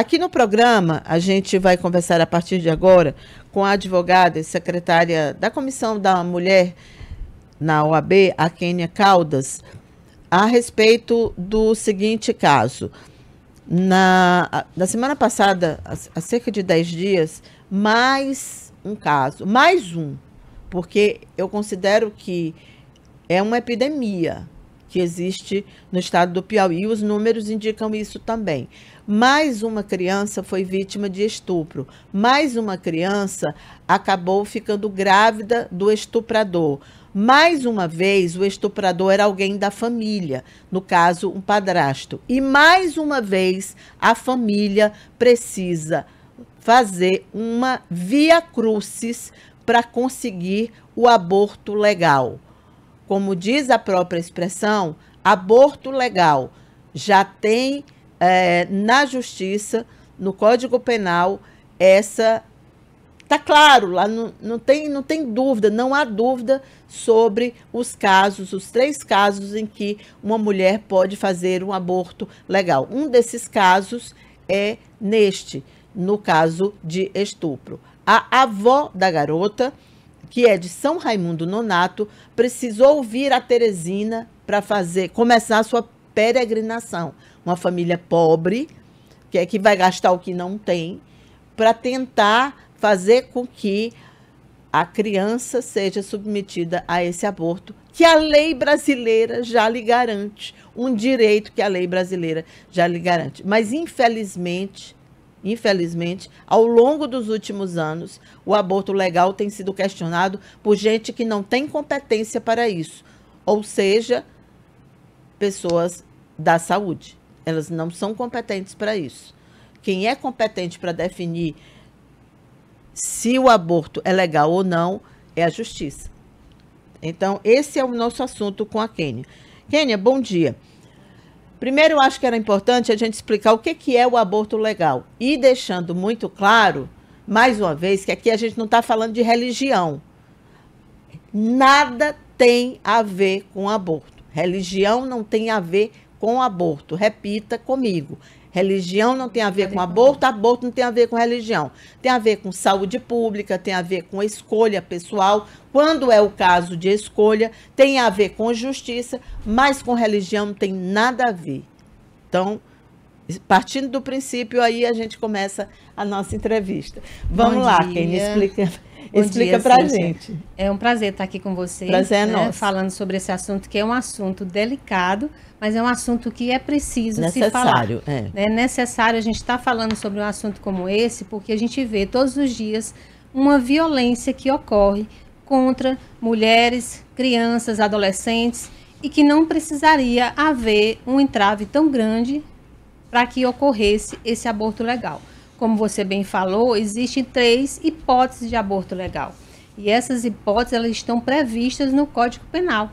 Aqui no programa, a gente vai conversar a partir de agora com a advogada e secretária da Comissão da Mulher na OAB, a Kênia Caldas, a respeito do seguinte caso. Na, na semana passada, há cerca de 10 dias, mais um caso, mais um, porque eu considero que é uma epidemia que existe no estado do Piauí. Os números indicam isso também. Mais uma criança foi vítima de estupro. Mais uma criança acabou ficando grávida do estuprador. Mais uma vez, o estuprador era alguém da família, no caso, um padrasto. E mais uma vez, a família precisa fazer uma via crucis para conseguir o aborto legal como diz a própria expressão, aborto legal. Já tem é, na justiça, no Código Penal, essa. Tá claro, lá não, não, tem, não tem dúvida, não há dúvida sobre os casos, os três casos em que uma mulher pode fazer um aborto legal. Um desses casos é neste, no caso de estupro. A avó da garota que é de São Raimundo Nonato, precisou vir a Teresina para fazer começar a sua peregrinação. Uma família pobre, que é que vai gastar o que não tem, para tentar fazer com que a criança seja submetida a esse aborto, que a lei brasileira já lhe garante, um direito que a lei brasileira já lhe garante. Mas, infelizmente, infelizmente, ao longo dos últimos anos, o aborto legal tem sido questionado por gente que não tem competência para isso, ou seja, pessoas da saúde. Elas não são competentes para isso. Quem é competente para definir se o aborto é legal ou não é a justiça. Então, esse é o nosso assunto com a Quênia. Quênia, bom dia. Primeiro, eu acho que era importante a gente explicar o que, que é o aborto legal e deixando muito claro, mais uma vez, que aqui a gente não está falando de religião. Nada tem a ver com aborto. Religião não tem a ver com aborto. Repita comigo. Religião não tem a ver com aborto, aborto não tem a ver com religião. Tem a ver com saúde pública, tem a ver com escolha pessoal. Quando é o caso de escolha, tem a ver com justiça, mas com religião não tem nada a ver. Então, partindo do princípio, aí a gente começa a nossa entrevista. Vamos Bom lá, dia. quem me explica. Explica dia, pra gente. É um prazer estar aqui com vocês, Prazer é né, nosso. Falando sobre esse assunto, que é um assunto delicado, mas é um assunto que é preciso necessário, se falar. É. é necessário a gente estar tá falando sobre um assunto como esse, porque a gente vê todos os dias uma violência que ocorre contra mulheres, crianças, adolescentes, e que não precisaria haver um entrave tão grande para que ocorresse esse aborto legal. Como você bem falou, existem três hipóteses de aborto legal. E essas hipóteses elas estão previstas no Código Penal,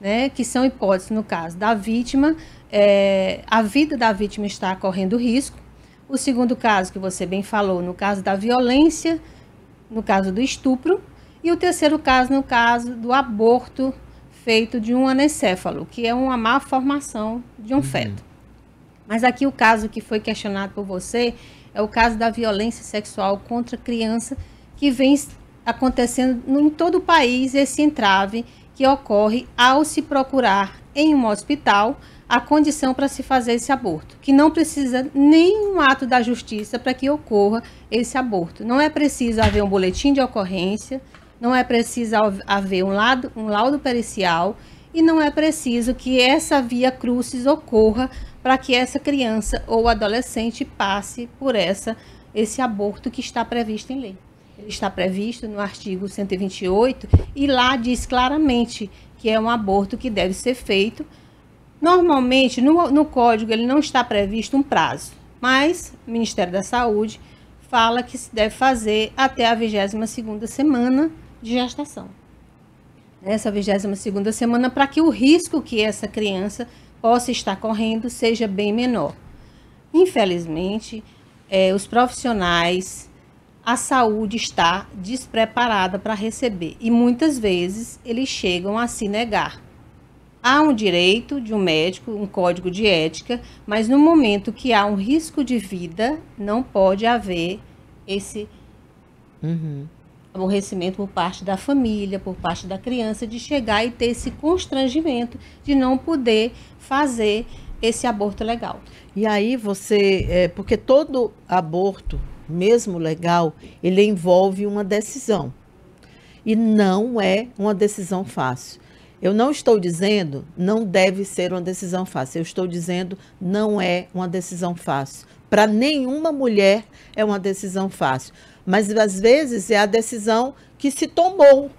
né? que são hipóteses, no caso da vítima, é, a vida da vítima está correndo risco. O segundo caso que você bem falou, no caso da violência, no caso do estupro. E o terceiro caso, no caso do aborto feito de um anencéfalo, que é uma má formação de um uhum. feto. Mas aqui o caso que foi questionado por você é o caso da violência sexual contra criança que vem acontecendo em todo o país esse entrave que ocorre ao se procurar em um hospital a condição para se fazer esse aborto, que não precisa nenhum ato da justiça para que ocorra esse aborto. Não é preciso haver um boletim de ocorrência, não é preciso haver um, lado, um laudo pericial e não é preciso que essa via crucis ocorra para que essa criança ou adolescente passe por essa esse aborto que está previsto em lei. Ele está previsto no artigo 128 e lá diz claramente que é um aborto que deve ser feito. Normalmente, no, no código, ele não está previsto um prazo, mas o Ministério da Saúde fala que se deve fazer até a 22ª semana de gestação. Nessa 22ª semana, para que o risco que essa criança possa estar correndo, seja bem menor. Infelizmente, é, os profissionais, a saúde está despreparada para receber e muitas vezes eles chegam a se negar. Há um direito de um médico, um código de ética, mas no momento que há um risco de vida, não pode haver esse uhum aborrecimento por parte da família, por parte da criança, de chegar e ter esse constrangimento de não poder fazer esse aborto legal. E aí você, é, porque todo aborto, mesmo legal, ele envolve uma decisão. E não é uma decisão fácil. Eu não estou dizendo não deve ser uma decisão fácil. Eu estou dizendo não é uma decisão fácil. Para nenhuma mulher é uma decisão fácil mas às vezes é a decisão que se tomou.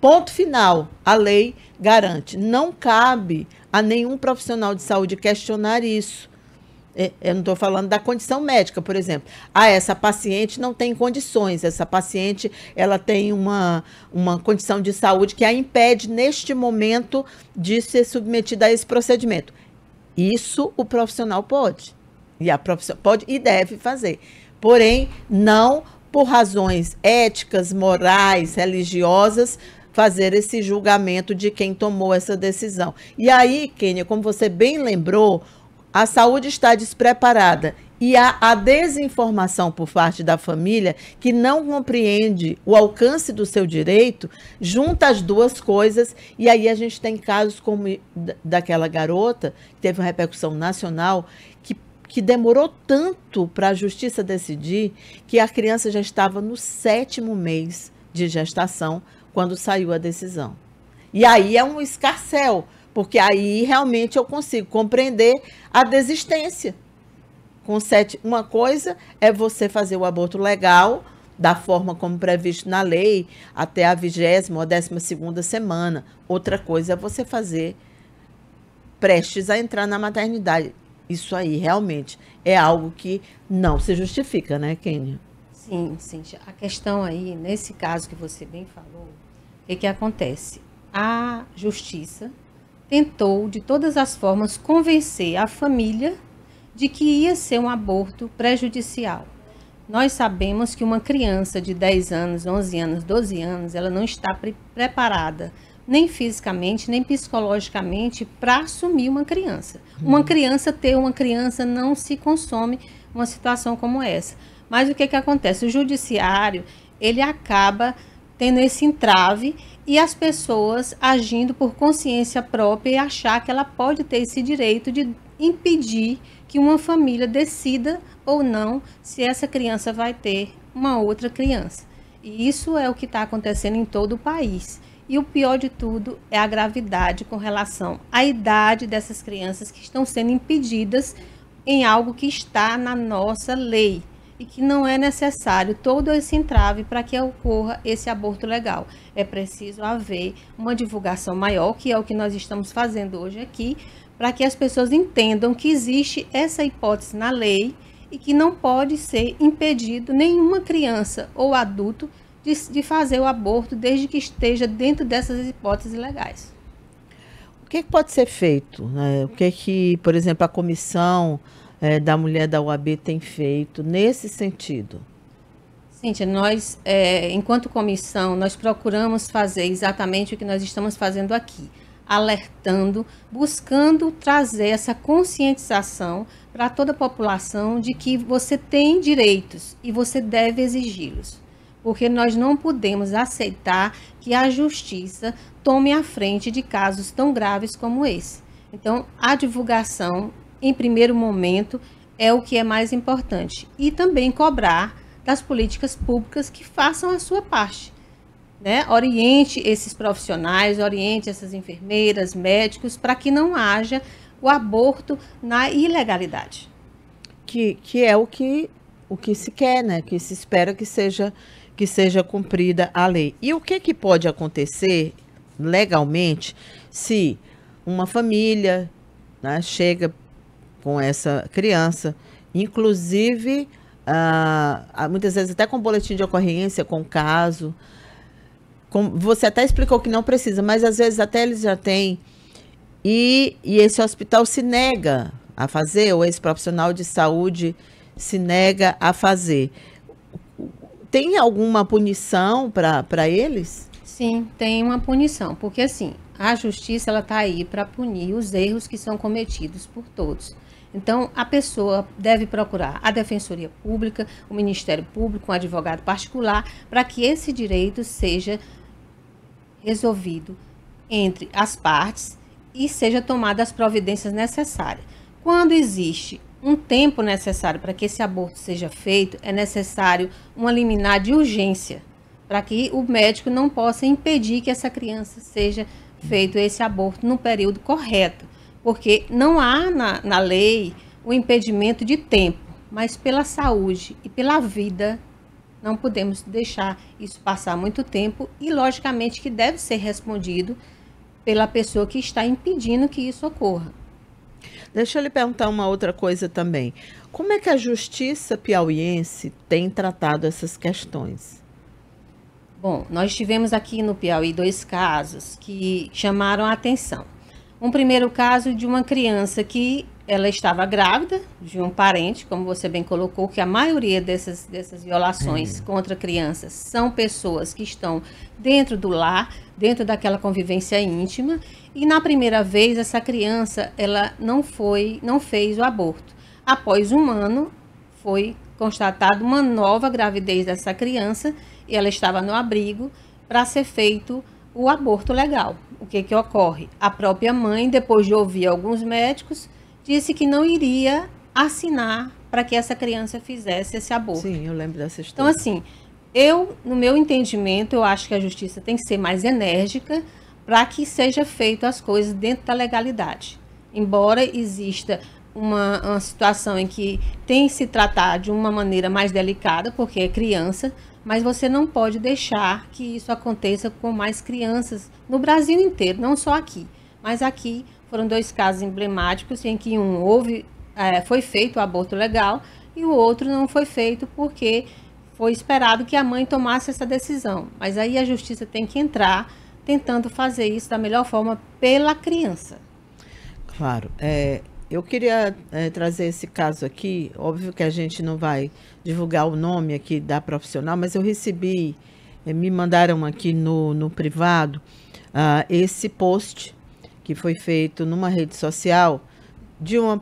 Ponto final. A lei garante. Não cabe a nenhum profissional de saúde questionar isso. É, eu não estou falando da condição médica, por exemplo. Ah, essa paciente não tem condições, essa paciente ela tem uma, uma condição de saúde que a impede neste momento de ser submetida a esse procedimento. Isso o profissional pode. E a profissão pode e deve fazer. Porém, não por razões éticas, morais, religiosas, fazer esse julgamento de quem tomou essa decisão. E aí, Kênia, como você bem lembrou, a saúde está despreparada e há a desinformação por parte da família que não compreende o alcance do seu direito, junta as duas coisas e aí a gente tem casos como daquela garota que teve uma repercussão nacional que que demorou tanto para a justiça decidir que a criança já estava no sétimo mês de gestação quando saiu a decisão. E aí é um escarcel, porque aí realmente eu consigo compreender a desistência. Com sete, uma coisa é você fazer o aborto legal, da forma como previsto na lei, até a vigésima ou décima segunda semana. Outra coisa é você fazer prestes a entrar na maternidade. Isso aí realmente é algo que não se justifica, né, Kênia? Sim, Cintia. A questão aí, nesse caso que você bem falou, o que, que acontece? A justiça tentou, de todas as formas, convencer a família de que ia ser um aborto prejudicial. Nós sabemos que uma criança de 10 anos, 11 anos, 12 anos, ela não está pre preparada nem fisicamente, nem psicologicamente, para assumir uma criança. Uma uhum. criança ter uma criança não se consome uma situação como essa. Mas o que, que acontece? O judiciário, ele acaba tendo esse entrave e as pessoas agindo por consciência própria e achar que ela pode ter esse direito de impedir que uma família decida ou não se essa criança vai ter uma outra criança. E isso é o que está acontecendo em todo o país. E o pior de tudo é a gravidade com relação à idade dessas crianças que estão sendo impedidas em algo que está na nossa lei e que não é necessário todo esse entrave para que ocorra esse aborto legal. É preciso haver uma divulgação maior, que é o que nós estamos fazendo hoje aqui, para que as pessoas entendam que existe essa hipótese na lei e que não pode ser impedido nenhuma criança ou adulto de, de fazer o aborto desde que esteja dentro dessas hipóteses legais. O que, pode ser feito? Né? O que, que, por exemplo, a comissão é, da mulher da UAB tem feito nesse sentido? Cíntia, nós, é, enquanto comissão, nós procuramos fazer exatamente o que nós estamos fazendo aqui. Alertando, buscando trazer essa conscientização para toda a população de que você tem direitos e você deve exigi-los porque nós não podemos aceitar que a justiça tome a frente de casos tão graves como esse. Então, a divulgação, em primeiro momento, é o que é mais importante. E também cobrar das políticas públicas que façam a sua parte. Né? Oriente esses profissionais, oriente essas enfermeiras, médicos, para que não haja o aborto na ilegalidade. Que, que é o que, o que se quer, né? que se espera que seja que seja cumprida a lei. E o que, que pode acontecer legalmente se uma família né, chega com essa criança, inclusive ah, ah, muitas vezes até com boletim de ocorrência, com caso. Com, você até explicou que não precisa, mas às vezes até eles já têm. E, e esse hospital se nega a fazer, ou esse profissional de saúde se nega a fazer tem alguma punição para eles? Sim, tem uma punição, porque assim, a justiça ela está aí para punir os erros que são cometidos por todos. Então, a pessoa deve procurar a Defensoria Pública, o Ministério Público, um advogado particular, para que esse direito seja resolvido entre as partes e seja tomadas as providências necessárias. Quando existe um tempo necessário para que esse aborto seja feito, é necessário uma liminar de urgência, para que o médico não possa impedir que essa criança seja feito esse aborto no período correto, porque não há na, na lei o impedimento de tempo, mas pela saúde e pela vida não podemos deixar isso passar muito tempo e logicamente que deve ser respondido pela pessoa que está impedindo que isso ocorra. Deixa eu lhe perguntar uma outra coisa também. Como é que a justiça piauiense tem tratado essas questões? Bom, nós tivemos aqui no Piauí dois casos que chamaram a atenção. Um primeiro caso de uma criança que ela estava grávida de um parente, como você bem colocou, que a maioria dessas, dessas violações uhum. contra crianças são pessoas que estão dentro do lar, dentro daquela convivência íntima, e na primeira vez essa criança ela não foi, não fez o aborto. Após um ano foi constatada uma nova gravidez dessa criança e ela estava no abrigo para ser feito o aborto legal. O que que ocorre? A própria mãe, depois de ouvir alguns médicos, disse que não iria assinar para que essa criança fizesse esse aborto. Sim, eu lembro dessa história. Então, assim, eu, no meu entendimento, eu acho que a justiça tem que ser mais enérgica para que seja feito as coisas dentro da legalidade. Embora exista uma, uma, situação em que tem que se tratar de uma maneira mais delicada, porque é criança, mas você não pode deixar que isso aconteça com mais crianças no Brasil inteiro, não só aqui, mas aqui foram dois casos emblemáticos em que um houve, é, foi feito o aborto legal e o outro não foi feito porque foi esperado que a mãe tomasse essa decisão. Mas aí a justiça tem que entrar tentando fazer isso da melhor forma pela criança. Claro. É, eu queria é, trazer esse caso aqui. Óbvio que a gente não vai divulgar o nome aqui da profissional, mas eu recebi, é, me mandaram aqui no, no privado uh, esse post que foi feito numa rede social de uma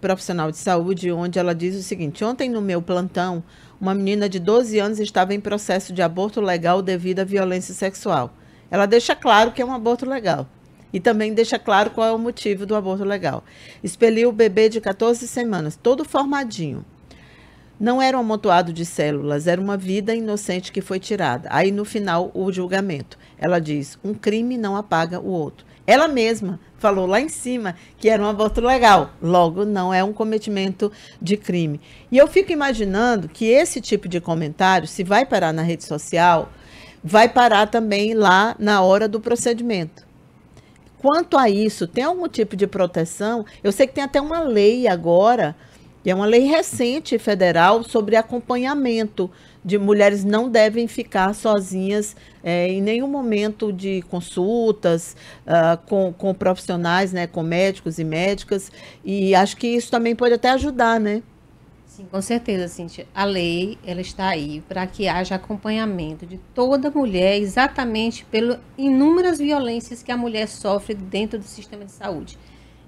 profissional de saúde, onde ela diz o seguinte: Ontem no meu plantão, uma menina de 12 anos estava em processo de aborto legal devido à violência sexual. Ela deixa claro que é um aborto legal. E também deixa claro qual é o motivo do aborto legal. Expeliu o bebê de 14 semanas, todo formadinho. Não era um amontoado de células, era uma vida inocente que foi tirada. Aí, no final, o julgamento. Ela diz: um crime não apaga o outro. Ela mesma falou lá em cima que era um aborto legal. Logo, não é um cometimento de crime. E eu fico imaginando que esse tipo de comentário, se vai parar na rede social, vai parar também lá na hora do procedimento. Quanto a isso, tem algum tipo de proteção? Eu sei que tem até uma lei agora, e é uma lei recente federal sobre acompanhamento de mulheres não devem ficar sozinhas é, em nenhum momento de consultas uh, com, com profissionais, né, com médicos e médicas. E acho que isso também pode até ajudar, né? Sim, com certeza, Cintia. A lei ela está aí para que haja acompanhamento de toda mulher, exatamente pelas inúmeras violências que a mulher sofre dentro do sistema de saúde.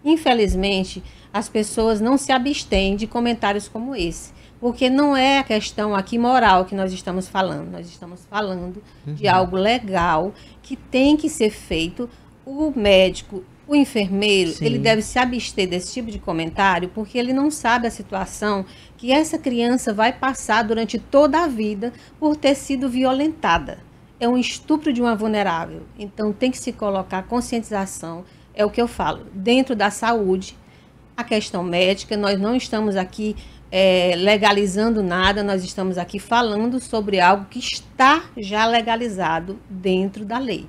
Infelizmente, as pessoas não se abstêm de comentários como esse porque não é a questão aqui moral que nós estamos falando. Nós estamos falando uhum. de algo legal que tem que ser feito. O médico, o enfermeiro, Sim. ele deve se abster desse tipo de comentário, porque ele não sabe a situação que essa criança vai passar durante toda a vida por ter sido violentada. É um estupro de uma vulnerável. Então tem que se colocar conscientização, é o que eu falo, dentro da saúde, a questão médica, nós não estamos aqui é, legalizando nada, nós estamos aqui falando sobre algo que está já legalizado dentro da lei.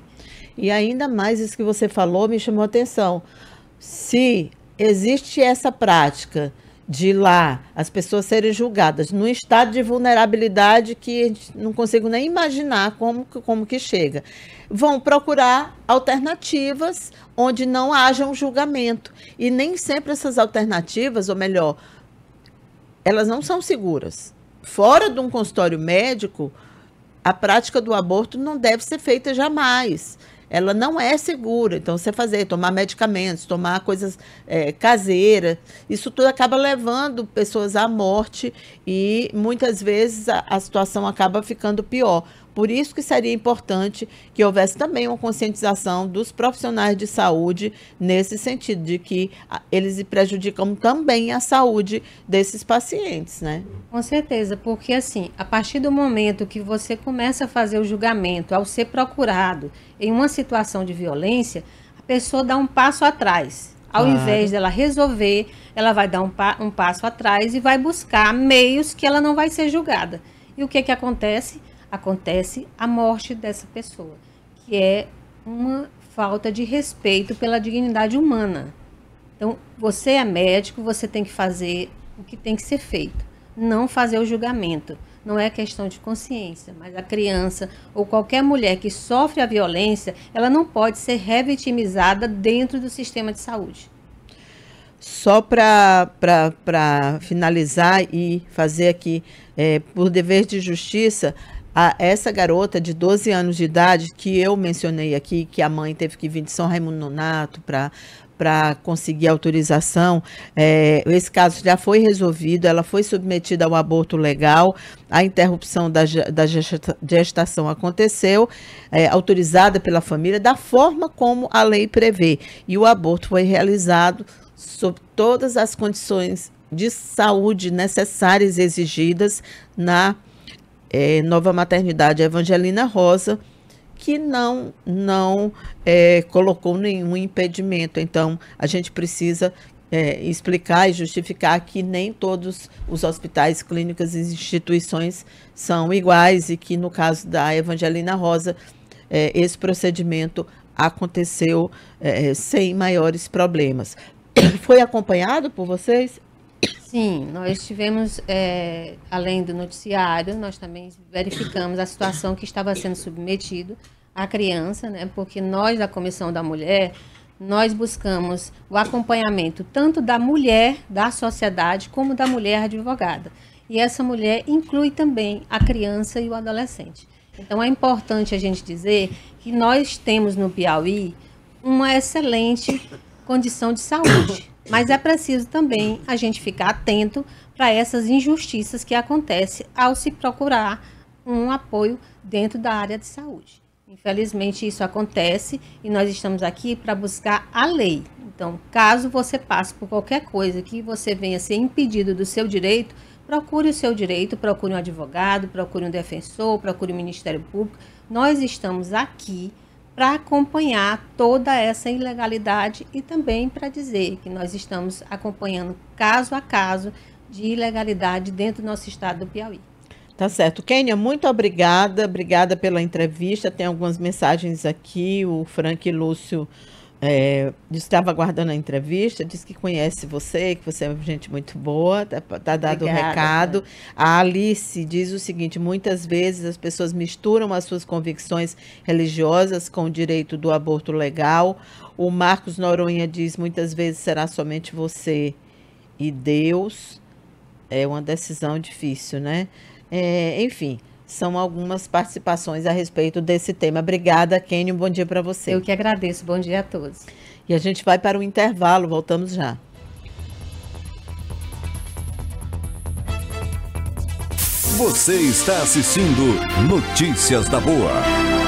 E ainda mais isso que você falou me chamou a atenção. Se existe essa prática de lá as pessoas serem julgadas num estado de vulnerabilidade que não consigo nem imaginar como, como que chega. Vão procurar alternativas onde não haja um julgamento. E nem sempre essas alternativas, ou melhor, elas não são seguras. Fora de um consultório médico, a prática do aborto não deve ser feita jamais. Ela não é segura. Então, você fazer, tomar medicamentos, tomar coisas é, caseiras, isso tudo acaba levando pessoas à morte e muitas vezes a, a situação acaba ficando pior. Por isso que seria importante que houvesse também uma conscientização dos profissionais de saúde nesse sentido, de que ah, eles prejudicam também a saúde desses pacientes, né? Com certeza, porque assim, a partir do momento que você começa a fazer o julgamento ao ser procurado em uma situação de violência, a pessoa dá um passo atrás. Ao claro. invés dela resolver, ela vai dar um, pa um passo atrás e vai buscar meios que ela não vai ser julgada. E o que, que acontece? acontece a morte dessa pessoa, que é uma falta de respeito pela dignidade humana. Então, você é médico, você tem que fazer o que tem que ser feito, não fazer o julgamento. Não é questão de consciência, mas a criança ou qualquer mulher que sofre a violência, ela não pode ser revitimizada dentro do sistema de saúde. Só para finalizar e fazer aqui, é, por dever de justiça, a essa garota de 12 anos de idade, que eu mencionei aqui, que a mãe teve que vir de São Raimundo Nonato para para conseguir autorização. É, esse caso já foi resolvido, ela foi submetida ao aborto legal, a interrupção da, da gestação aconteceu, é, autorizada pela família, da forma como a lei prevê. E o aborto foi realizado sob todas as condições de saúde necessárias exigidas na é, Nova Maternidade Evangelina Rosa, que não, não é, colocou nenhum impedimento. Então, a gente precisa é, explicar e justificar que nem todos os hospitais, clínicas e instituições são iguais e que, no caso da Evangelina Rosa, é, esse procedimento aconteceu é, sem maiores problemas. Foi acompanhado por vocês? Sim, nós tivemos, é, além do noticiário, nós também verificamos a situação que estava sendo submetido a criança, né? Porque nós da Comissão da Mulher nós buscamos o acompanhamento tanto da mulher da sociedade como da mulher advogada. E essa mulher inclui também a criança e o adolescente. Então é importante a gente dizer que nós temos no Piauí uma excelente condição de saúde. Mas é preciso também a gente ficar atento para essas injustiças que acontecem ao se procurar um apoio dentro da área de saúde. Infelizmente, isso acontece e nós estamos aqui para buscar a lei. Então, caso você passe por qualquer coisa que você venha ser impedido do seu direito, procure o seu direito, procure um advogado, procure um defensor, procure o um Ministério Público. Nós estamos aqui para acompanhar toda essa ilegalidade e também para dizer que nós estamos acompanhando caso a caso de ilegalidade dentro do nosso estado do Piauí. Tá certo. Kênia, muito obrigada. Obrigada pela entrevista. Tem algumas mensagens aqui. O Frank Lúcio é, estava aguardando a entrevista, disse que conhece você, que você é gente muito boa, está tá dado o um recado. A Alice diz o seguinte: muitas vezes as pessoas misturam as suas convicções religiosas com o direito do aborto legal. O Marcos Noronha diz: muitas vezes será somente você e Deus. É uma decisão difícil, né? É, enfim são algumas participações a respeito desse tema. Obrigada, Kenny. Um bom dia para você. Eu que agradeço. Bom dia a todos. E a gente vai para o intervalo. Voltamos já. Você está assistindo Notícias da Boa.